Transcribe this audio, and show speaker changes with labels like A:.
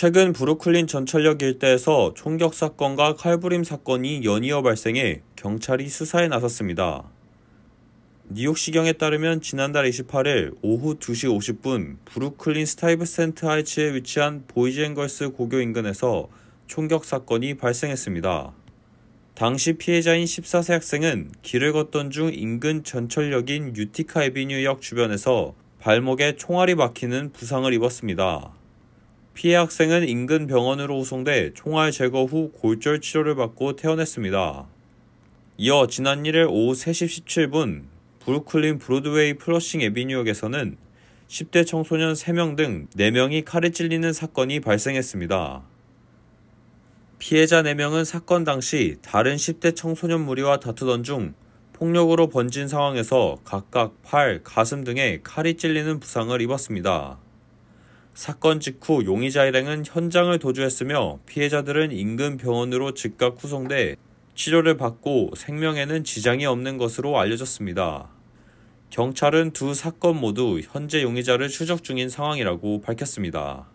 A: 최근 브루클린 전철역 일대에서 총격 사건과 칼부림 사건이 연이어 발생해 경찰이 수사에 나섰습니다. 뉴욕시경에 따르면 지난달 28일 오후 2시 50분 브루클린 스타이브센트 하이츠에 위치한 보이젠걸스 고교 인근에서 총격 사건이 발생했습니다. 당시 피해자인 14세 학생은 길을 걷던 중 인근 전철역인 유티카 에비뉴역 주변에서 발목에 총알이 박히는 부상을 입었습니다. 피해 학생은 인근 병원으로 후송돼 총알 제거 후 골절 치료를 받고 퇴원했습니다. 이어 지난 1일 오후 3시 17분 브루클린 브로드웨이 플러싱 에비뉴역에서는 10대 청소년 3명 등 4명이 칼에 찔리는 사건이 발생했습니다. 피해자 4명은 사건 당시 다른 10대 청소년 무리와 다투던 중 폭력으로 번진 상황에서 각각 팔, 가슴 등에 칼이 찔리는 부상을 입었습니다. 사건 직후 용의자 일행은 현장을 도주했으며 피해자들은 인근 병원으로 즉각 후송돼 치료를 받고 생명에는 지장이 없는 것으로 알려졌습니다. 경찰은 두 사건 모두 현재 용의자를 추적 중인 상황이라고 밝혔습니다.